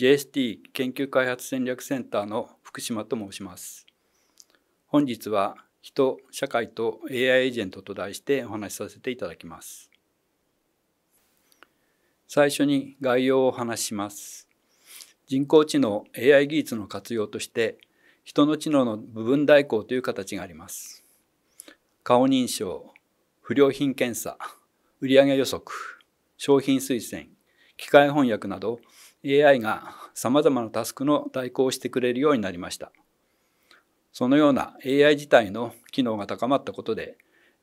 JST 研究開発戦略センターの福島と申します。本日は人、社会と AI エージェントと題してお話しさせていただきます。最初に概要をお話しします。人工知能 AI 技術の活用として人の知能の部分代行という形があります。顔認証、不良品検査、売上予測、商品推薦、機械翻訳など AI がさまざまなタスクの代行をしてくれるようになりました。そのような AI 自体の機能が高まったことで、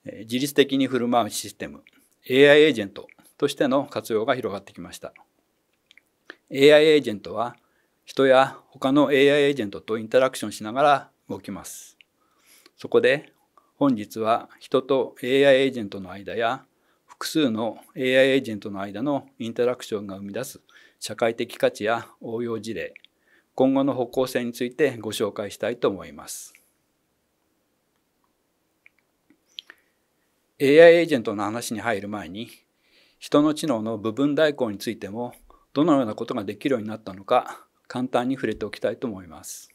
自律的に振る舞うシステム、AI エージェントとしての活用が広がってきました。AI エージェントは、人や他の AI エージェントとインタラクションしながら動きます。そこで、本日は人と AI エージェントの間や、複数の AI エージェントの間のインタラクションが生み出す社会的価値や応用事例今後の方向性についてご紹介したいと思います。AI エージェントの話に入る前に人の知能の部分代行についてもどのようなことができるようになったのか簡単に触れておきたいと思います。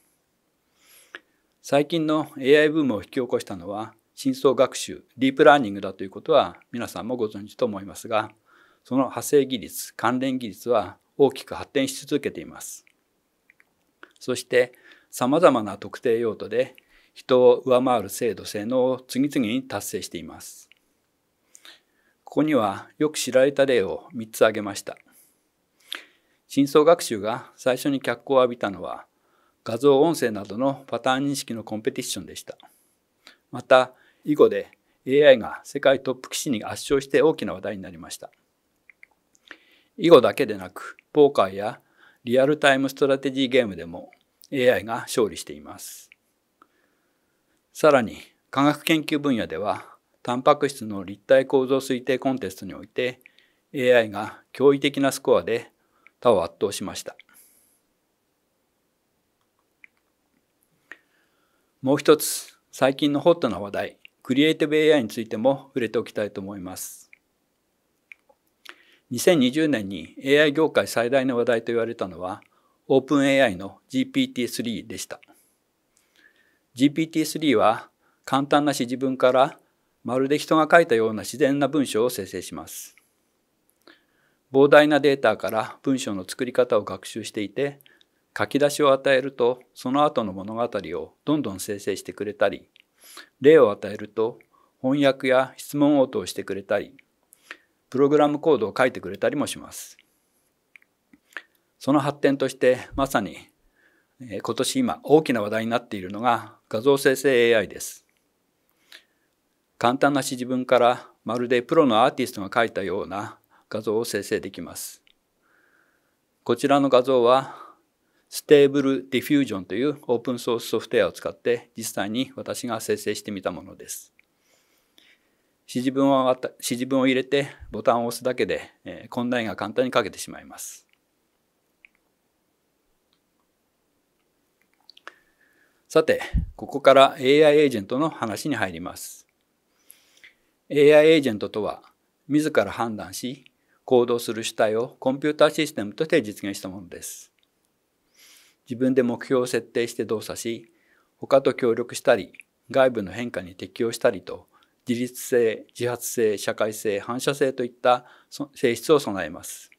最近の AI ブームを引き起こしたのは深層学習ディープラーニングだということは皆さんもご存知と思いますがその派生技術関連技術は大きく発展し続けています。そしてさまざまな特定用途で人を上回る精度性能を次々に達成しています。ここにはよく知られた例を3つ挙げました。深層学習が最初に脚光を浴びたのは画像音声などのパターン認識のコンペティションでした。また以後で AI が世界トップ棋士に圧勝して大きな話題になりました。以後だけでなくポーカーやリアルタイムストラテジーゲームでも AI が勝利しています。さらに科学研究分野ではタンパク質の立体構造推定コンテストにおいて AI が驚異的なスコアで他を圧倒しました。もう一つ最近のホットな話題クリエイティブ AI についても触れておきたいと思います。2020年に AI 業界最大の話題と言われたのは OpenAI の GPT-3 でした。GPT-3 は簡単な指示文からまるで人が書いたような自然な文章を生成します。膨大なデータから文章の作り方を学習していて書き出しを与えるとその後の物語をどんどん生成してくれたり例を与えると翻訳や質問応答してくれたりプログラムコードを書いてくれたりもします。その発展としてまさに今年今大きな話題になっているのが画像生成 AI です。簡単な指示文からまるでプロのアーティストが書いたような画像を生成できます。こちらの画像はステーブルディフュージョンというオープンソースソフトウェアを使って実際に私が生成してみたものです。指示文を指示文を入れてボタンを押すだけで、えー、こんが簡単にかけてしまいます。さて、ここから AI エージェントの話に入ります。AI エージェントとは、自ら判断し、行動する主体をコンピューターシステムとして実現したものです。自分で目標を設定して動作し、他と協力したり、外部の変化に適応したりと、自律性自発性社会性反射性といった性質を備えます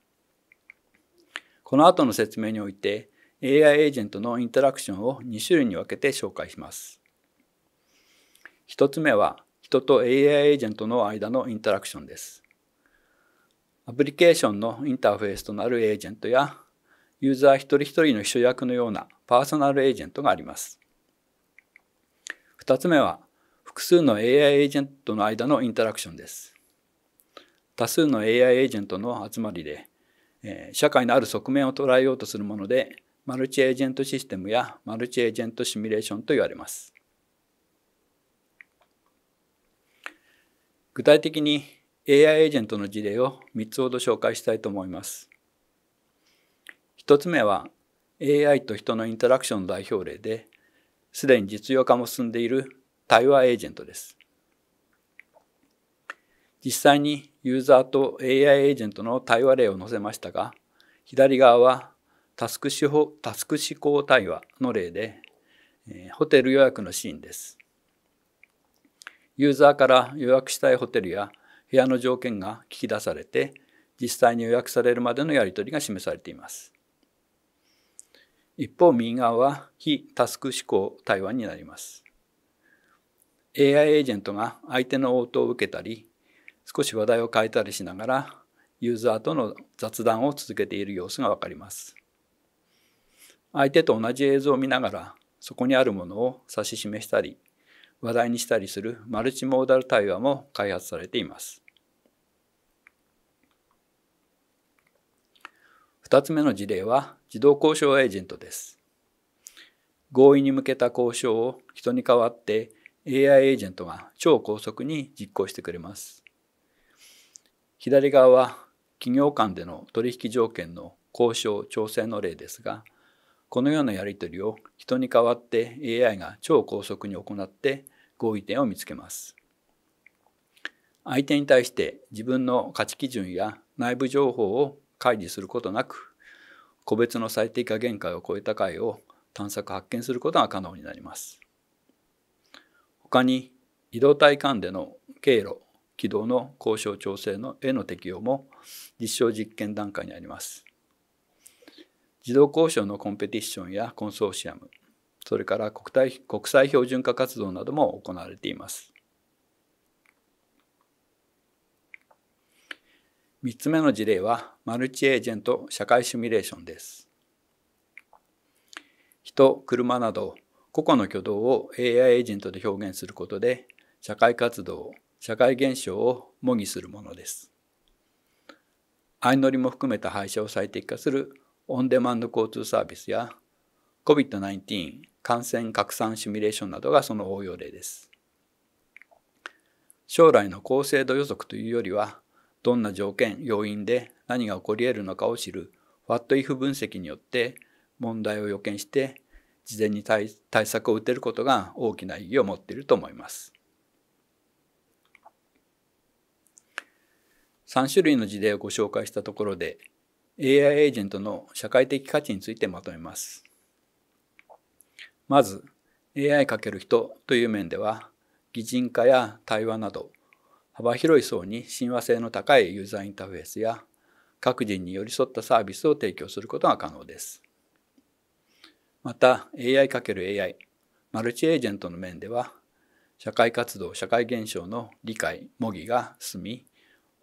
この後の説明において AI エージェントのインタラクションを2種類に分けて紹介します1つ目は人と AI エージェントの間のインタラクションですアプリケーションのインターフェースとなるエージェントやユーザー一人一人の秘書役のようなパーソナルエージェントがあります2つ目は複数の AI エージェントの間のインタラクションです。多数の AI エージェントの集まりで、え社会のある側面を捉えようとするもので、マルチエージェントシステムやマルチエージェントシミュレーションと言われます。具体的に AI エージェントの事例を3つほど紹介したいと思います。1つ目は AI と人のインタラクションの代表例で、すでに実用化も進んでいる対話エージェントです。実際にユーザーと AI エージェントの対話例を載せましたが、左側はタスク手法タスク思考対話の例で、えホテル予約のシーンです。ユーザーから予約したいホテルや部屋の条件が聞き出されて、実際に予約されるまでのやり取りが示されています。一方、右側は非タスク思考対話になります。AI エージェントが相手の応答を受けたり少し話題を変えたりしながらユーザーとの雑談を続けている様子が分かります。相手と同じ映像を見ながらそこにあるものを指し示したり話題にしたりするマルチモーダル対話も開発されています。2つ目の事例は自動交渉エージェントです。合意に向けた交渉を人に代わって AI エージェントが超高速に実行してくれます。左側は企業間での取引条件の交渉・調整の例ですが、このようなやり取りを人に代わって AI が超高速に行って合意点を見つけます。相手に対して自分の価値基準や内部情報を開示することなく個別の最適化限界を超えた解を探索発見することが可能になります。他に移動体間での経路軌道の交渉調整のへの適用も実証実験段階にあります。自動交渉のコンペティションやコンソーシアムそれから国体国際標準化活動なども行われています。3つ目の事例はマルチエージェント社会シミュレーションです。人、車など個々の挙動を AI エージェントで表現することで社会活動社会現象を模擬するものです相乗りも含めた配車を最適化するオンデマンド交通サービスや COVID-19 感染拡散シミュレーションなどがその応用例です将来の高精度予測というよりはどんな条件要因で何が起こり得るのかを知る What if 分析によって問題を予見して事前に対策を打てることが大きな意義を持っていると思います。3種類の事例をご紹介したところで AI エージェントの社会的価値についてまとめます。まず AI× 人という面では擬人化や対話など幅広い層に親和性の高いユーザーインターフェースや各人に寄り添ったサービスを提供することが可能です。また AI×AI マルチエージェントの面では社会活動社会現象の理解模擬が進み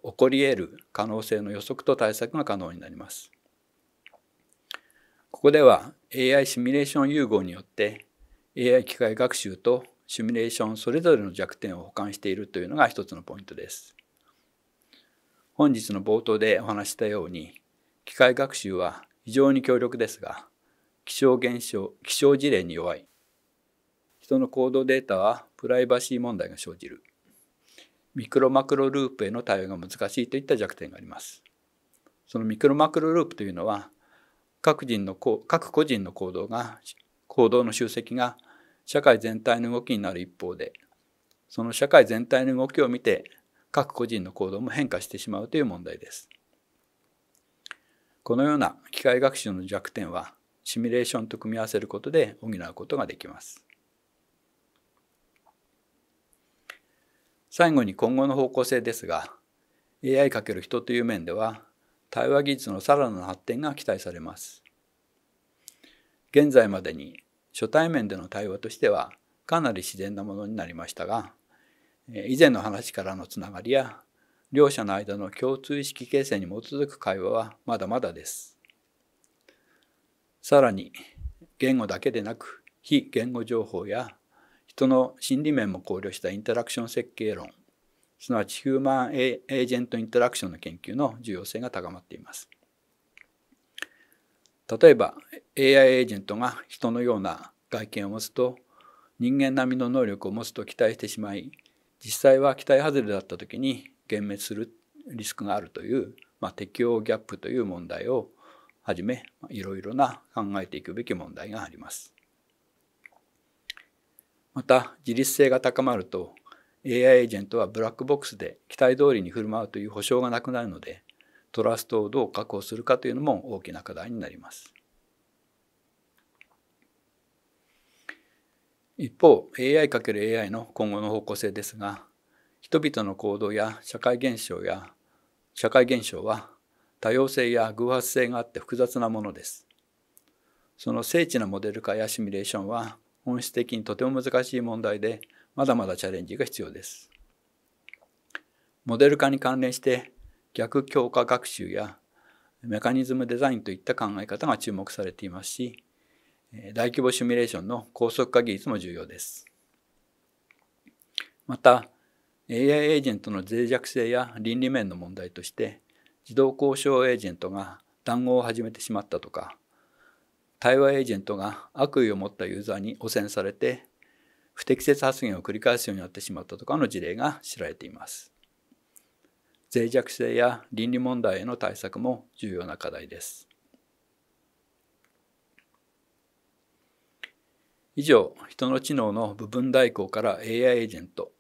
起こり得る可能性の予測と対策が可能になります。ここでは AI シミュレーション融合によって AI 機械学習とシミュレーションそれぞれの弱点を補完しているというのが一つのポイントです。本日の冒頭でお話したように機械学習は非常に強力ですが気象現象気象事例に弱い人の行動データはプライバシー問題が生じるミクロマクロループへの対応が難しいといった弱点がありますそのミクロマクロループというのは各人の各個人の行動が行動の集積が社会全体の動きになる一方でその社会全体の動きを見て各個人の行動も変化してしまうという問題ですこのような機械学習の弱点はシミュレーションと組み合わせることで補うことができます。最後に今後の方向性ですが AI× 人という面では対話技術のさらなる発展が期待されます。現在までに初対面での対話としてはかなり自然なものになりましたが以前の話からのつながりや両者の間の共通意識形成に基づく会話はまだまだです。さらに言語だけでなく非言語情報や人の心理面も考慮したインタラクション設計論すなわちヒューマンエージェントインタラクションの研究の重要性が高まっています。例えば AI エージェントが人のような外見を持つと人間並みの能力を持つと期待してしまい実際は期待外れだった時に幻滅するリスクがあるという、まあ、適応ギャップという問題をはじめいろいろな考えていくべき問題があります。また自律性が高まると AI エージェントはブラックボックスで期待通りに振る舞うという保証がなくなるのでトラストをどう確保するかというのも大きな課題になります。一方 AI×AI の今後の方向性ですが人々の行動や社会現象や社会現象は多様性や偶発性があって複雑なものです。その精緻なモデル化やシミュレーションは本質的にとても難しい問題でまだまだチャレンジが必要です。モデル化に関連して逆強化学習やメカニズムデザインといった考え方が注目されていますし大規模シミュレーションの高速化技術も重要です。また AI エージェントの脆弱性や倫理面の問題として自動交渉エージェントが談合を始めてしまったとか対話エージェントが悪意を持ったユーザーに汚染されて不適切発言を繰り返すようになってしまったとかの事例が知られています。脆弱性や倫理問題への対策も重要な課題です。以上、人の知能の部分代行から AI エージェント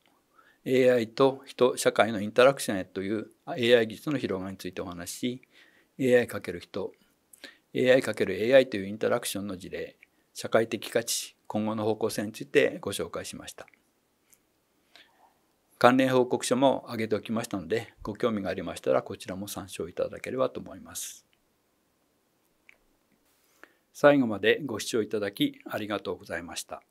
AI と人社会のインタラクションへという AI 技術の広がりについてお話し AI× 人 AI×AI というインタラクションの事例社会的価値今後の方向性についてご紹介しました関連報告書も挙げておきましたのでご興味がありましたらこちらも参照いただければと思います最後までご視聴いただきありがとうございました